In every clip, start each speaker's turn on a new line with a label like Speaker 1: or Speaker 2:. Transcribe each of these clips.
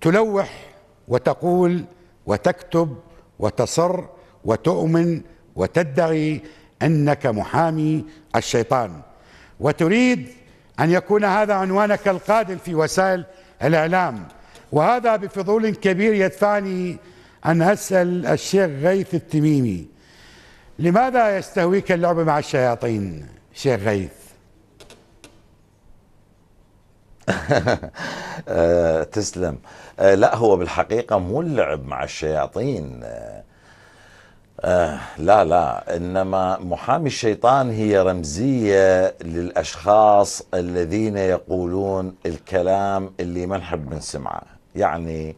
Speaker 1: تلوح وتقول وتكتب وتصر وتؤمن وتدعي انك محامي الشيطان وتريد ان يكون هذا عنوانك القادم في وسائل الاعلام وهذا بفضول كبير يدفعني ان اسال الشيخ غيث التميمي لماذا يستهويك اللعب مع الشياطين شيخ غيث آه، تسلم
Speaker 2: آه، لا هو بالحقيقة مو اللعب مع الشياطين آه، لا لا إنما محامي الشيطان هي رمزية للأشخاص الذين يقولون الكلام اللي ما نحب نسمعه يعني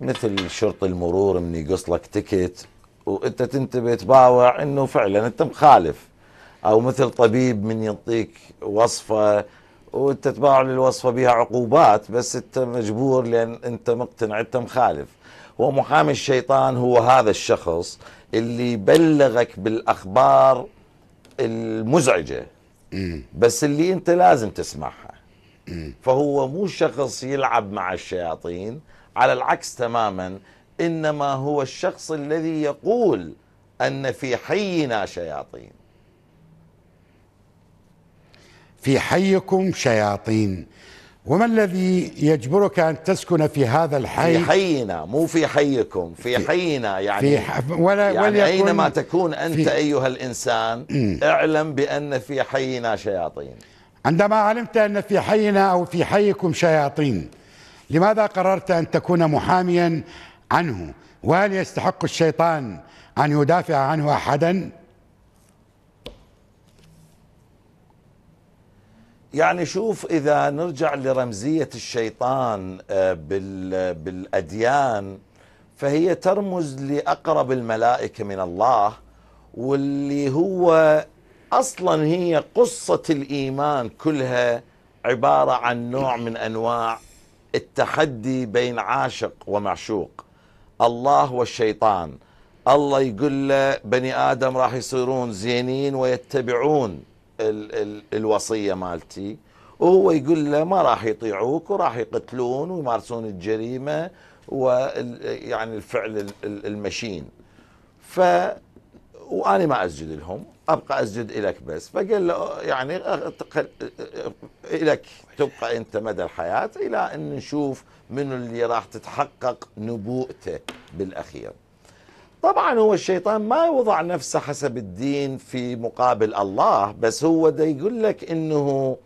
Speaker 2: مثل شرطي المرور من يقص لك تكت وانت تنتبه تباوع انه فعلا انت مخالف او مثل طبيب من يعطيك وصفه والتتباعد للوصفة بها عقوبات بس أنت مجبور لأن أنت مقتنع أنت مخالف ومحامي الشيطان هو هذا الشخص اللي بلغك بالأخبار المزعجة بس اللي أنت لازم تسمعها فهو مو شخص يلعب مع الشياطين على العكس تماما إنما هو الشخص الذي يقول أن في حينا شياطين
Speaker 1: في حيكم شياطين وما الذي يجبرك أن تسكن في هذا الحي في حينا مو في حيكم
Speaker 2: في حينا يعني, في ح... ولا يعني أينما تكون أنت في... أيها الإنسان اعلم بأن في حينا شياطين
Speaker 1: عندما علمت أن في حينا أو في حيكم شياطين لماذا قررت أن تكون محاميا عنه وهل يستحق الشيطان أن يدافع عنه أحدا؟
Speaker 2: يعني شوف إذا نرجع لرمزية الشيطان آه، بالأديان فهي ترمز لأقرب الملائكة من الله واللي هو أصلا هي قصة الإيمان كلها عبارة عن نوع من أنواع التحدي بين عاشق ومعشوق الله والشيطان الله يقول له بني آدم راح يصيرون زينين ويتبعون ال ال الوصيه مالتي وهو يقول له ما راح يطيعوك وراح يقتلون ويمارسون الجريمه ويعني الفعل المشين ف وانا ما اسجد لهم ابقى اسجد لك بس فقال له يعني لك تبقى انت مدى الحياه الى ان نشوف منو اللي راح تتحقق نبوءته بالاخير طبعا هو الشيطان ما يوضع نفسه حسب الدين في مقابل الله بس هو ده يقول لك انه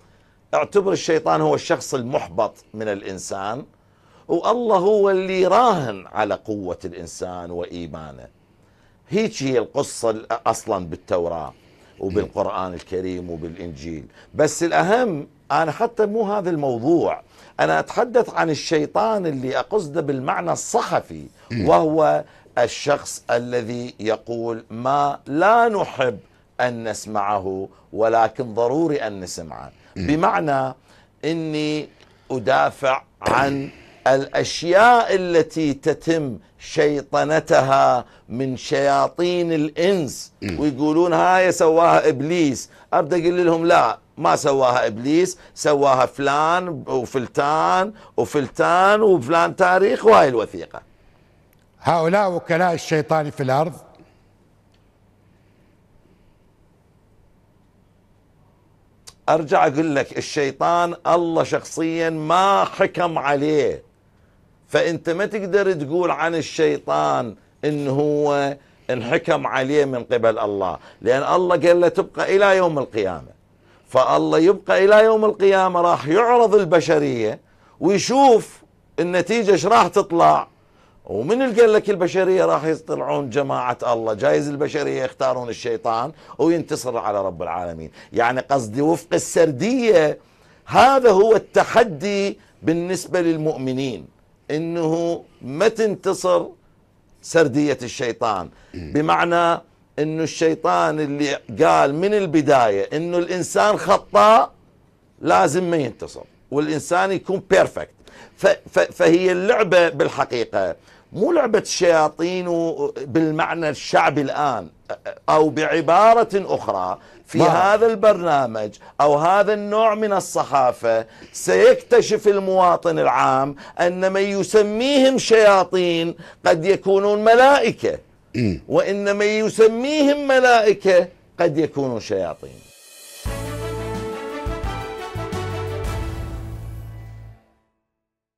Speaker 2: اعتبر الشيطان هو الشخص المحبط من الانسان والله هو اللي راهن على قوة الانسان وايمانه هيك هي القصة اصلا بالتوراة وبالقرآن إيه. الكريم وبالإنجيل بس الأهم أنا حتى مو هذا الموضوع أنا أتحدث عن الشيطان اللي أقصده بالمعنى الصحفي إيه. وهو الشخص الذي يقول ما لا نحب أن نسمعه ولكن ضروري أن نسمعه إيه. بمعنى أني أدافع عن الاشياء التي تتم شيطنتها من شياطين الانس ويقولون هاي سواها ابليس ابدا اقول لهم لا ما سواها ابليس سواها فلان وفلتان وفلتان وفلان تاريخ وهاي الوثيقه
Speaker 1: هؤلاء وكلاء الشيطان في الارض
Speaker 2: ارجع اقول لك الشيطان الله شخصيا ما حكم عليه فانت ما تقدر تقول عن الشيطان ان هو انحكم عليه من قبل الله لان الله قال له تبقى الى يوم القيامه فالله يبقى الى يوم القيامه راح يعرض البشريه ويشوف النتيجه ايش راح تطلع ومن اللي قال لك البشريه راح يطلعون جماعه الله جايز البشريه يختارون الشيطان وينتصر على رب العالمين يعني قصدي وفق السرديه هذا هو التحدي بالنسبه للمؤمنين انه ما تنتصر سرديه الشيطان بمعنى انه الشيطان اللي قال من البدايه انه الانسان خطاء لازم ما ينتصر والانسان يكون بيرفكت فهي اللعبه بالحقيقه مو لعبة شياطين بالمعنى الشعبي الآن أو بعبارة أخرى في ما. هذا البرنامج أو هذا النوع من الصحافة سيكتشف المواطن العام أن من يسميهم شياطين قد يكونون ملائكة إيه. وإن من يسميهم ملائكة قد يكونوا شياطين